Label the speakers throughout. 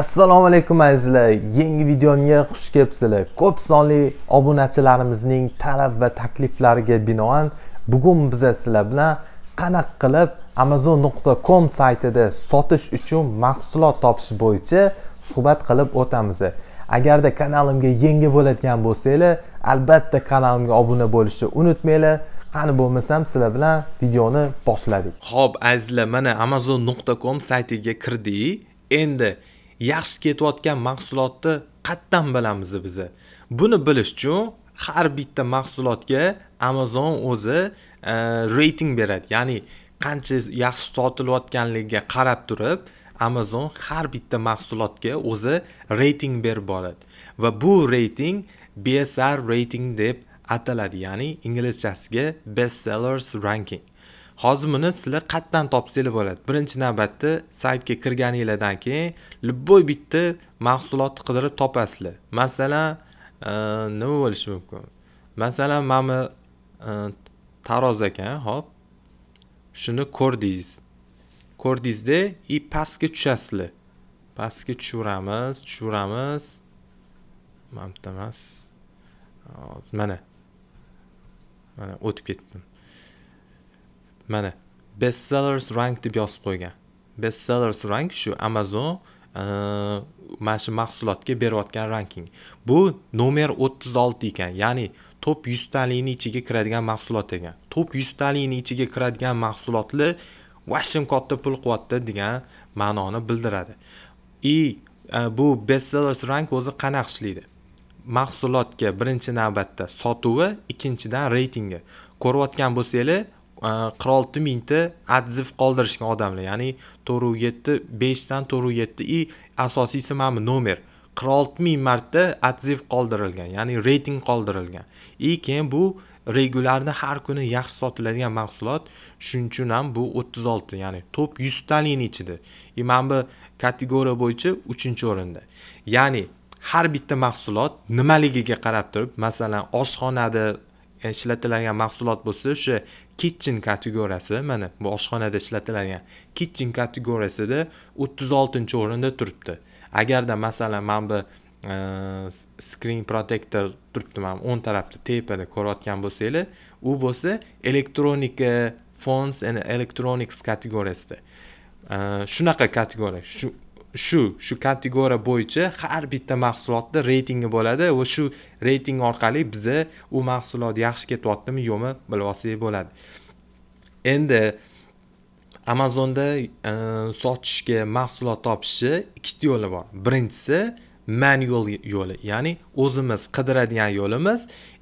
Speaker 1: assalomu alaykum azizlar yangi videomga xush kelibsizlar ko'p sonli obunachilarimizning talab va takliflariga binoan bugun biz sizlar bilan qanaqa qilib amazon.com saytida sotish uchun mahsulot topish bo'yicha suhbat qilib o'tamiz agarda kanalimga yangi bo'ladigan bo'lsanglar albatta kanalimga obuna bo'lishni unutmanglar qani bo'lmasam sizlar bilan videoni boshladik ho'p azizlar mana amazon nuqta com saytiga kirdik endi yaxshi ketayotgan mahsulotni qayerdan bilamiz biz buni bilish uchun har bitta mahsulotga amazon o'zi e, reyting beradi ya'ni qancha yaxshi sotilayotganligiga qarab turib amazon har bitta mahsulotga o'zi reyting berib boradi va bu reyting bsr reyting deb ataladi ya'ni inglizchasiga best sellers ranking hozir buni sizlar qayerdan topsanglar bo'ladi birinchi navbatda saytga kirganinglardan keyin любой bitta mahsulotni qidirib topasizlar masalan e, nima bo'lishi mumkin masalan mana e, taroz ekan hop shuni ko'rdingiz ko'rdingizda и pastga tushasizlar pastga tushaveramiz tushaveramiz mana bitta emas mana mana o'tib ketdim mana bestsellers rank deb yozib qo'ygan bestsellers rank shu amazon e, mana shu mahsulotga berayotgan ranking bu nomer o'ttiz olti ekan ya'ni top yuztalikni ichiga kiradigan mahsulot ekan top yuztalikni ichiga kiradigan mahsulotlar vashim katta pul qilyapti degan ma'noni bildiradi и e, bu bestsellers rank o'zi qanaqa ishlaydi mahsulotga birinchi navbatda sotuvi ikkinchidan reytingi ko'rayotgan bo'lsanglar E, qirq olti mingta отзыв qoldirishgan odamlar ya'ni to'rtyu yetti beshdan to'rtyu yetti и asosiysi mana bu nomer qirq olti ming marta отзыв qoldirilgan ya'ni reyting qoldirilgan и keyin bu regularni har kuni yaxshi sotiladigan mahsulot shuning uchun ham bu o'ttiz olti ya'ni top yuztalikni ichida и mana bu kategoriya bo'yicha uchinchi o'rinda ya'ni har bitta mahsulot nimaligiga qarab turib masalan oshxonada E, ishlatiladigan mahsulot bo'lsa o'sha kitchen kategoriyasi mana bu oshxonada ishlatiladigan kitchen kategoriyasida o'ttiz oltinchi o'rinda turibdi agarda masalan mana bu e, screen protector turibdi mana o'ng tarafda tepada ko'rayotgan bo'lsanglar u bo'lsa elektronika phones e, and electronics kategoriyasida shunaqa kategoriya shu shu shu kategoriya bo'yicha har bitta mahsulotni reytingi bo'ladi va shu reyting orqali biza u mahsulot yaxshi ketyaptimi yo'qmi bilib olsak bo'ladi endi amazonda e, sotishga mahsulot topishni ikkita yo'li bor birinchisi manual yo'li ya'ni o'zimiz qidiradigan yo'limiz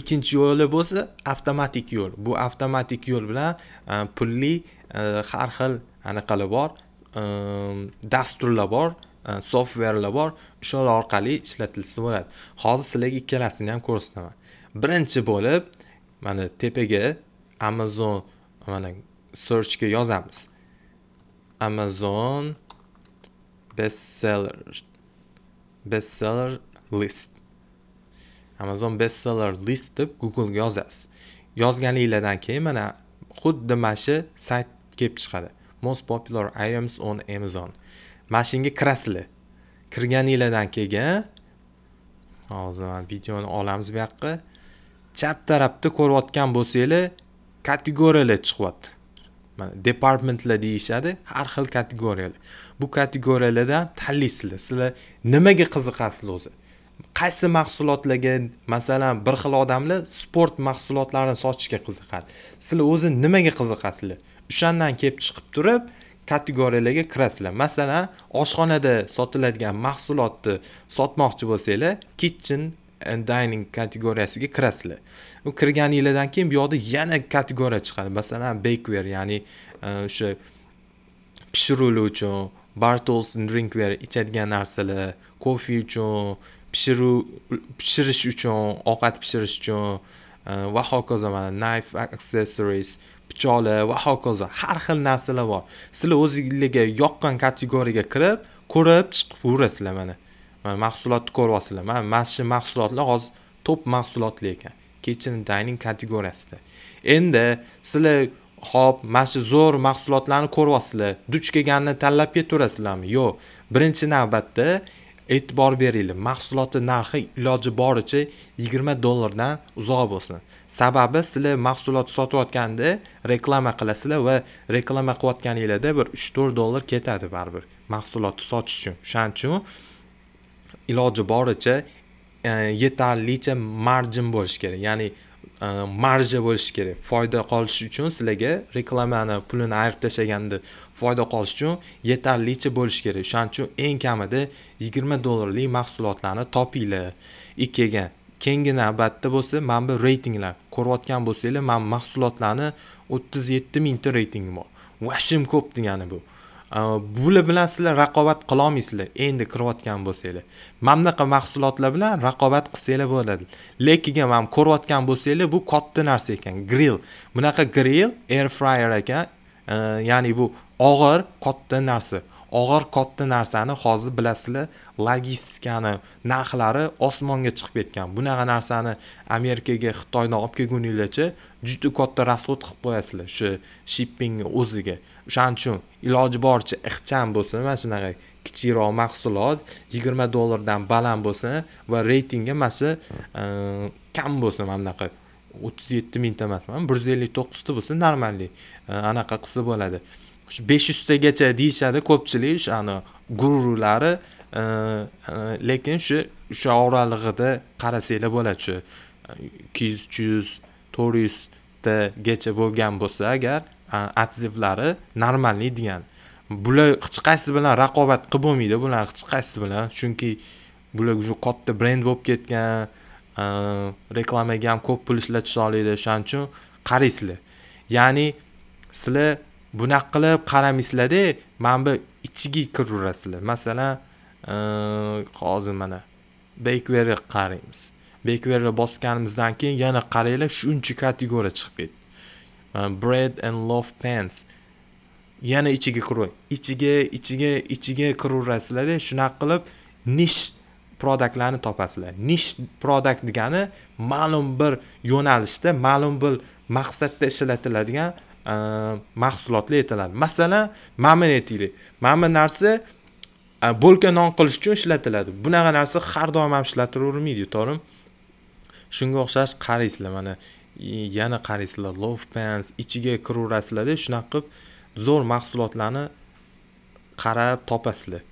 Speaker 1: ikkinchi yo'li bo'lsa avtomatik yo'l bu avtomatik yo'l bilan e, pulli e, har xil anaqalar bor Ehm, dasturlar bor e, softverlar bor o'shalar orqali ishlatilsa bo'ladi hozir sizlarga ikkalasini ham ko'rsataman birinchi bo'lib mana tepaga amazon mana searchga yozamiz amazon bestseller bestseller list amazon bestseller list deb googlega yozasiz yozganinglardan keyin mana xuddi mana shu sayt kelib chiqadi most popular items on amazon mana kirasizlar kirganinglardan keyin hozir mana videoni olamiz bu yoqqa chap tarafda ko'rayotgan bo'lsanglar kategoriyalar chiqyapti mana departmentlar deyishadi har xil kategoriyalar bu kategoriyalardan tanlaysizlar sizlar nimaga qiziqasizlar o'zi qaysi mahsulotlarga masalan bir xil odamlar sport mahsulotlarini sotishga qiziqadi sizlar o'zi nimaga qiziqasizlar o'shandan kelib chiqib turib kategoriyalarga kirasizlar masalan oshxonada sotiladigan mahsulotni sotmoqchi bo'lsanglar kitchen and dining kategoriyasiga kirasizlar u kirganinglardan keyin bu yoqda yana kategoriya chiqadi masalan bakeware ya'ni e, o'sha pishiruvlar uchun bartels drinkware ichadigan narsalar kofe uchun pishiruv pishirish uchun ovqat pishirish uchun e, va hokazo mana knife accessories pichoqlar va hokazo har xil narsalar bor sizlar o'zinglarga yoqqan kategoriyaga kirib ko'rib chiqib yurasizlar mana mana mahsulotni ko'ryapsizlar mana mana shu mahsulotlar hozir top mahsulotlar ekan kitchen dining kategoriyasida endi sizlar hop mana shu zo'r mahsulotlarni ko'ryapsizlar duch kelganini tanlab ketaverasizlarmi yo'q birinchi navbatda e'tibor beringlar mahsulotni narxi iloji boricha yigirma dollardan uzoq bo'lsin sababi sizlar mahsulot sotayotganda reklama qilasizlar va reklama qilayotganinglarda bir uch to'rt dollar ketadi baribir mahsulotni sotish uchun o'shaning uchun iloji boricha e, yetarlicha marjin bo'lishi kerak ya'ni e, marja bo'lishi kerak foyda qolishi uchun sizlarga reklamani pulini ayirib tashlaganda foyda qolish uchun yetarlicha bo'lishi kerak o'shaning uchun eng kamida yigirma dollarlik mahsulotlarni topinglar ikkiga keyingi navbatda bo'lsa mana bu reytinglar ko'rayotgan bo'lsanglar mana mahsulotlarni o'ttiz yetti mingta reytingim bor vashim ko'p degani bu bular bilan sizlar raqobat qilolmaysizlar endi kirayotgan bo'lsanglar mana bunaqa mahsulotlar bilan raqobat qilsanglar bo'ladi lekin mana ko'rayotgan bo'lsanglar bu katta narsa ekan grill bunaqa grill air fryer ekan ya'ni bu og'ir katta narsa og'ir katta narsani hozir bilasizlar logistikani narxlari osmonga chiqib ketgan bunaqa narsani amerikaga xitoydan olib kelguninglarcha juda katta расход qilib qo'yasizlar shu shippingni o'ziga o'shaning uchun iloji boricha ixcham bo'lsin mana shunaqa kichikroq mahsulot yigirma dollardan baland bo'lsin va reytingi mana shu e, kam bo'lsin mana bunaqa o'ttiz yetti mingta emas bir yuz ellik to'qqizta bo'lsa normalniy e, anaqa qilsa bo'ladi shu besh yuztagacha deyishadi ko'pchilik shu ani gurulari e, lekin shu o'sha oralig'ida qarasanglar bo'ladi shu ikki yuz uch yuz to'rt yuztagacha bo'lgan bo'lsa agar e, atsivlari normalniy degan bular hech qaysi bilan raqobat qilib bo'lmaydi bular hech qaysi bilan chunki bular уже katta brend bo'lib ketgan e, reklamaga ham ko'p pul ishlatish oladi o'shaning uchun qaraysizlar ya'ni sizlar bunaqa qilib qaramaysizlarda mana bu ichiga kiraverasizlar masalan hozir mana bekverga qaraymiz bekverga bosganimizdan keyin yana qaranglar shuncha kategoriya chiqib ketdi bread and love pants yana ichiga kiravering ichiga ichiga ichiga kiraverasizlarda shunaqa qilib nish produktlarni topasizlar nish produkt degani ma'lum bir yo'nalishda ma'lum bir maqsadda ishlatiladigan mahsulotlar aytiladi masalan mamin aytaylik mamin narsa bo'lka non qilish uchun ishlatiladi bunaqa narsa har doim ham ishlatilavermaydiyu to'g'rimi shunga o'xshash qaraysizlar mana yana qaraysizlar lov pants ichiga kiraverasizlarda shunaqa qilib zo'r mahsulotlarni qarab topasizlar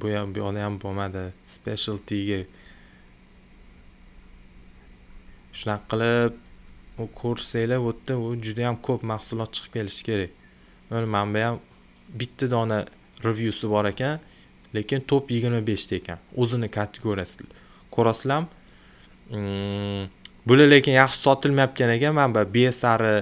Speaker 1: bu ham bu yoqda ham bo'lmadi specialtyga shunaqa qilib ko'rsanglar bu yerda u juda ham ko'p mahsulot chiqib kelishi kerak mana manba ham bitta dona revyusi bor ekan lekin top yigirma beshta ekan o'zini kategoriyasi ko'rasizlarmi mm, bular lekin yaxshi sotilmayotgan ekan manba besari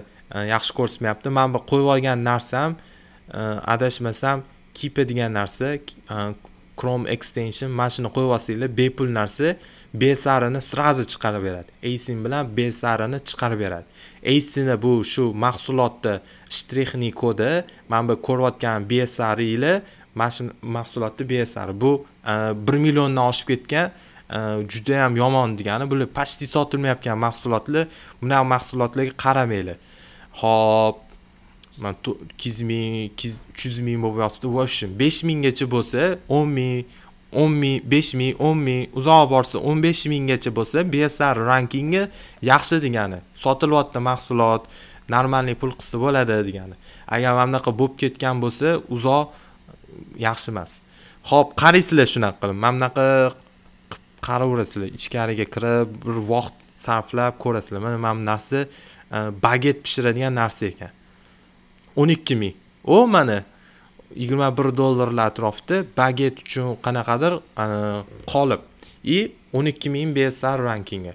Speaker 1: yaxshi ko'rsatmayapti mana bu qo'yib olgan narsam e, adashmasam kipa degan narsa e, chrome extension mana shuni qo'yib olsanglar bepul narsa besarini сразу chiqarib beradi esin bilan besarini chiqarib beradi esini bu shu mahsulotni shtrixniy kodi mana bu ko'rayotgan besari mana shu mahsulotni besari bu e, bir milliondan oshib ketgan e, judayam yomon degani bular почти sotilmayotgan mahsulotlar bunaqa mahsulotlarga qaramanglar ho'p man ikki yuz ming uch yuz ming bo'lib yotibdi в общем besh minggacha bo'lsa o'n ming o'n ming besh ming o'n ming uzoq borsa o'n besh minggacha bo'lsa bsr rankingi yaxshi degani sotilyapti mahsulot normalniy pul qilsa bo'ladi degani agar mana bunaqa bo'lib ketgan bo'lsa uzoq yaxshi emas ho'p qaraysizlar shunaqa qilib mana bunaqa qilib qaraverasizlar ichkariga kirib bir vaqt sarflab ko'rasizlar mana mana bu narsa e, baget pishiradigan narsa ekan o'n ikki ming o mana yigirma bir dollarlar atrofida baget uchun qanaqadir e, qolip и o'n ikki ming bsr rankingi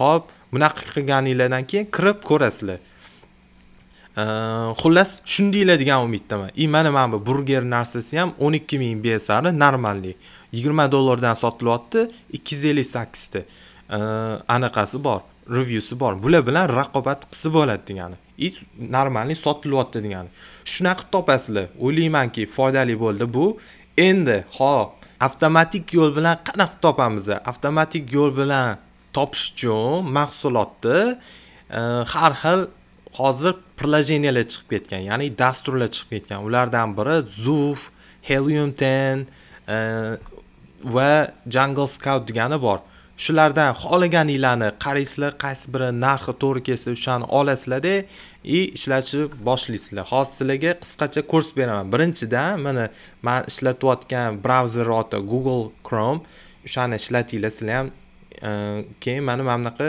Speaker 1: ho'p bunaqa qilganinglardan keyin kirib ko'rasizlar e, xullas tushundinglar degan umiddaman и mana mana bu burger narsasi ham o'n ikki ming bsr normalniy yigirma dollardan sotilyapti ikki yuz ellik sakkizta e, anaqasi bor revyusi bor bular bilan raqobat qisib bo'ladi degani и normalniy sotilyapti degani shunaqa topasizlar o'ylaymanki foydali bo'ldi bu endi hop avtomatik yo'l bilan qanaqa topamiz avtomatik yo'l bilan topish uchun mahsulotni e, har xil hozir приложениялар chiqib ketgan ya'ni dasturlar chiqib ketgan ulardan biri zuf helium 10 e, va jungle scout degani bor shulardan xohlaganinglarni qaraysizlar qaysi biri narxi to'g'ri kelsa o'shani olasizlarda и ishlashni boshlaysizlar hozir sizlarga qisqacha kurs beraman birinchidan mana man ishlatayotgan brauzer oti google chrome o'shani ishlatinglar sizlar ham e, keyin mana mana bunaqa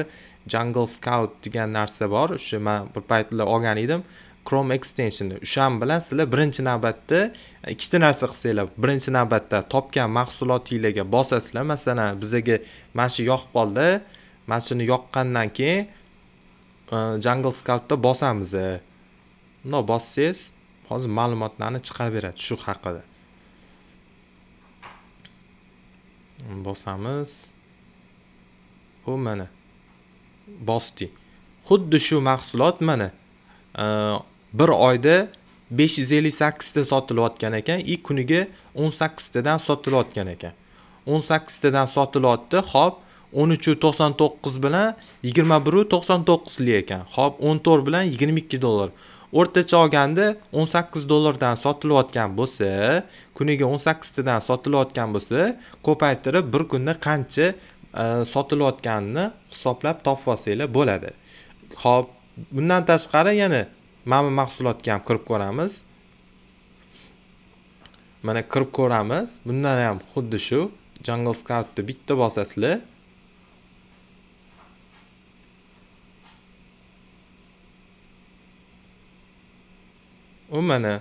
Speaker 1: jungle scout degan narsa bor o'sha man bir paytlar olgan edim chrome extensionni ushani bilan sizlar birinchi navbatda e, ikkita narsa qilsanglar birinchi navbatda topgan mahsulotinglarga bosasizlar masalan bizaga mana shu yoqib qoldi mana shuni yoqqandan keyin e, jungle scoutda bosamiz bundoq e, bossangiz hozir ma'lumotlarni beradi shu haqida bosamiz u mana bosdik xuddi shu mahsulot mana bir oyda besh yuz ellik sakkizta sotilayotgan ekan и kuniga o'n sakkiztadan sotilayotgan ekan o'n sakkiztadan sotilyapti hop o'n uchu to'qson to'qqiz bilan yigirma biru to'qson to'qqizlik ekan hop o'n to'rt bilan yigirma ikki dollar o'rtacha olganda o'n sakkiz dollardan sotilayotgan bo'lsa kuniga o'n sakkiztadan sotilayotgan bo'lsa ko'paytirib bir kunda qancha e, sotilayotganini hisoblab topib olsanglar bo'ladi hop bundan tashqari yana mana bu mahsulotga ham kirib ko'ramiz mana kirib ko'ramiz bundan ham xuddi shu jungle scoutni bitta bosasizlar u mana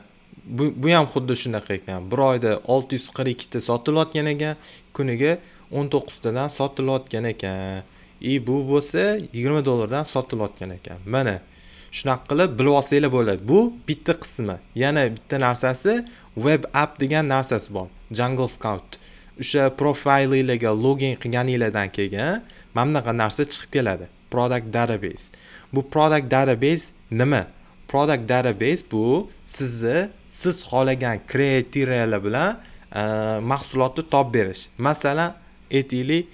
Speaker 1: bu, bu ham xuddi shunaqa ekan bir oyda olti yuz qirq ikkita sotilayotgan ekan kuniga o'n to'qqiztadan sotilayotgan ekan и bu bo'lsa yigirma dollardan sotilayotgan ekan mana shunaqa qilib bilib olsanglar bo'ladi bu bitta qismi yana bitta narsasi web app degan narsasi bor jungle scout o'sha profilinglarga login qilganinglardan keyin mana bunaqa narsa chiqib keladi product database bu product database nima product database bu sizni siz xohlagan kriteriyalar bilan e, mahsulotni topib berish masalan aytaylik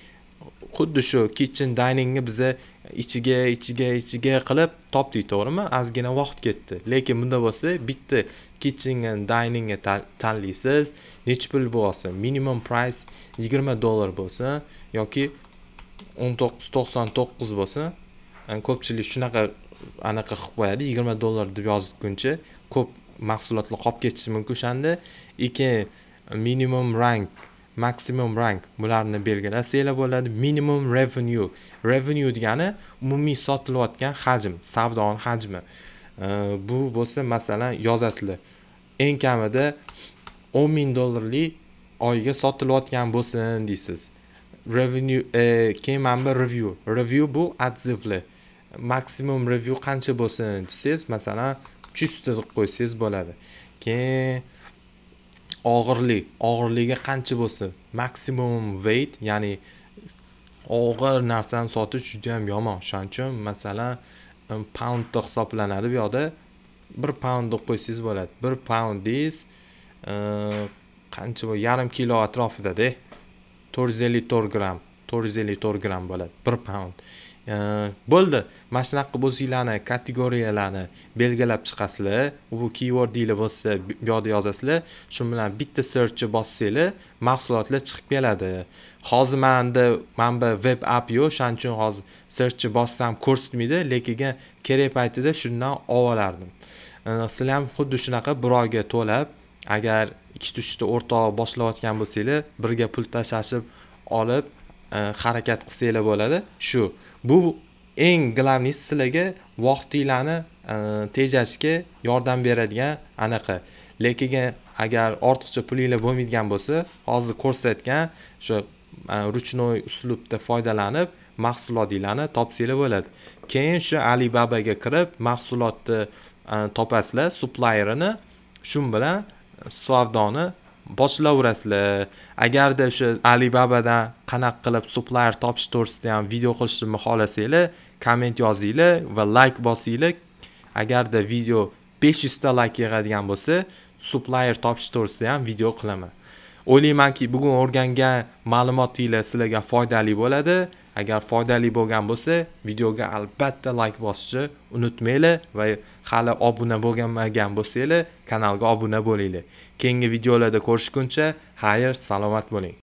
Speaker 1: xuddi shu kitchen diningni biza ichiga ichiga ichiga qilib topdik to'g'rimi ozgina vaqt ketdi lekin bunda bo'lsa bitta kitchen diningni tanlaysiz necha pul bo'lsin minimum price yigirma dollar bo'lsin yoki o'n to'qqiz to'qson to'qqiz bo'lsin ko'pchilik shunaqa anaqa qilib qo'yadi yigirma dollar deb yozguncha ko'p mahsulotlar qolib ketishi mumkin o'shanda ikki minimum rank maksimum rank bularni belgilasanglar bo'ladi minimum revenue revenue degani umumiy sotilayotgan hajm savdoni hajmi bu bo'lsa masalan yozasizlar eng kamida o'n ming dollarli oyiga sotilayotgan bo'lsin deysiz revenue e, keyin mana bu review review bu odzivlar maksimum review qancha bo'lsin desangiz masalan uch yuzta deb qo'ysangiz bo'ladi keyin og'irlik og'irligi qancha bo'lsa maksimum weight ya'ni og'ir narsani sotish juda yam yomon shuning uchun masalan um, poundda hisoblanadi bu yoqda bir pound deb qo'ysangiz bo'ladi bir pound deysiz um, qancha yarim kilo atrofidada to'rt yuz ellik to'rt gramm to'rt yuz ellik to'rt gramm bo'ladi bir pound Э, bo'ldi mana shunaqa qilib o'zinglarni kategoriyalarni belgilab chiqasizlar bu keyword bo'lsa bu yoqda yozasizlar shu bilan bitta searchni bossanglar mahsulotlar chiqib keladi hozir manda bu veb app yo'q shuning uchun hozir searchni bossam ko'rsatmaydi lekin kerak paytida shundan olib olardim э, sizlar ham xuddi shunaqa birovga to'lab agar ikkita uchta o'rtoq boshlayotgan bo'lsanglar birga pul tashlashib olib E, harakat qilsanglar bo'ladi shu bu eng главныйsi sizlarga vaqtinglarni e, tejashga yordam beradigan anaqa lekin agar ortiqcha pulinglar bo'lmaydigan bo'lsa hozir ko'rsatgan o'sha e, ruchnoy uslubda foydalanib mahsulotinglarni topsanglar bo'ladi keyin shu alibabaga kirib mahsulotni topasizlar supplayerini shu bilan savdoni boshilaverasizlar agarda o'sha alibabadan qanaqa qilib supplier topish to'g'risida ham video qilishimni xohlasanglar komment yozinglar va layk like bosinglar agarda video 500 ta layk like yig'adigan bo'lsa supplier topish to'g'risida ham video qilaman o'ylaymanki bugun o'rgangan ma'lumotinglar sizlarga foydali bo'ladi agar foydali bo'lgan bo'lsa videoga albatta layk like bosishni unutmanglar va hali obuna bo'lmagan bo'lsanglar kanalga obuna bo'linglar keyingi videolarda ko'rishguncha xayr salomat bo'ling